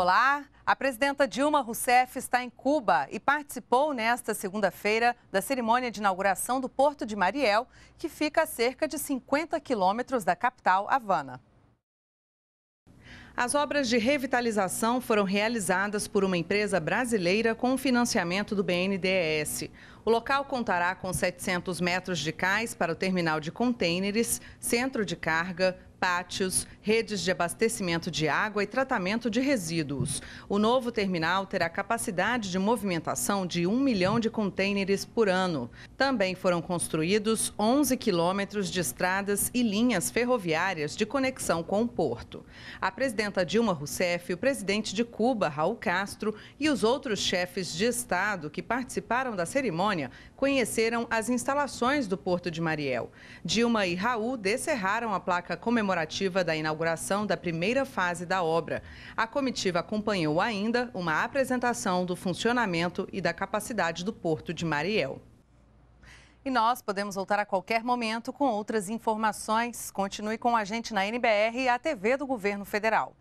Olá, a presidenta Dilma Rousseff está em Cuba e participou nesta segunda-feira da cerimônia de inauguração do Porto de Mariel, que fica a cerca de 50 quilômetros da capital, Havana. As obras de revitalização foram realizadas por uma empresa brasileira com financiamento do BNDES. O local contará com 700 metros de cais para o terminal de contêineres, centro de carga, pátios, redes de abastecimento de água e tratamento de resíduos. O novo terminal terá capacidade de movimentação de 1 milhão de contêineres por ano. Também foram construídos 11 quilômetros de estradas e linhas ferroviárias de conexão com o porto. A presidenta Dilma Rousseff, o presidente de Cuba, Raul Castro, e os outros chefes de Estado que participaram da cerimônia conheceram as instalações do Porto de Mariel. Dilma e Raul descerraram a placa comemorativa da inauguração da primeira fase da obra. A comitiva acompanhou ainda uma apresentação do funcionamento e da capacidade do Porto de Mariel. E nós podemos voltar a qualquer momento com outras informações. Continue com a gente na NBR e a TV do Governo Federal.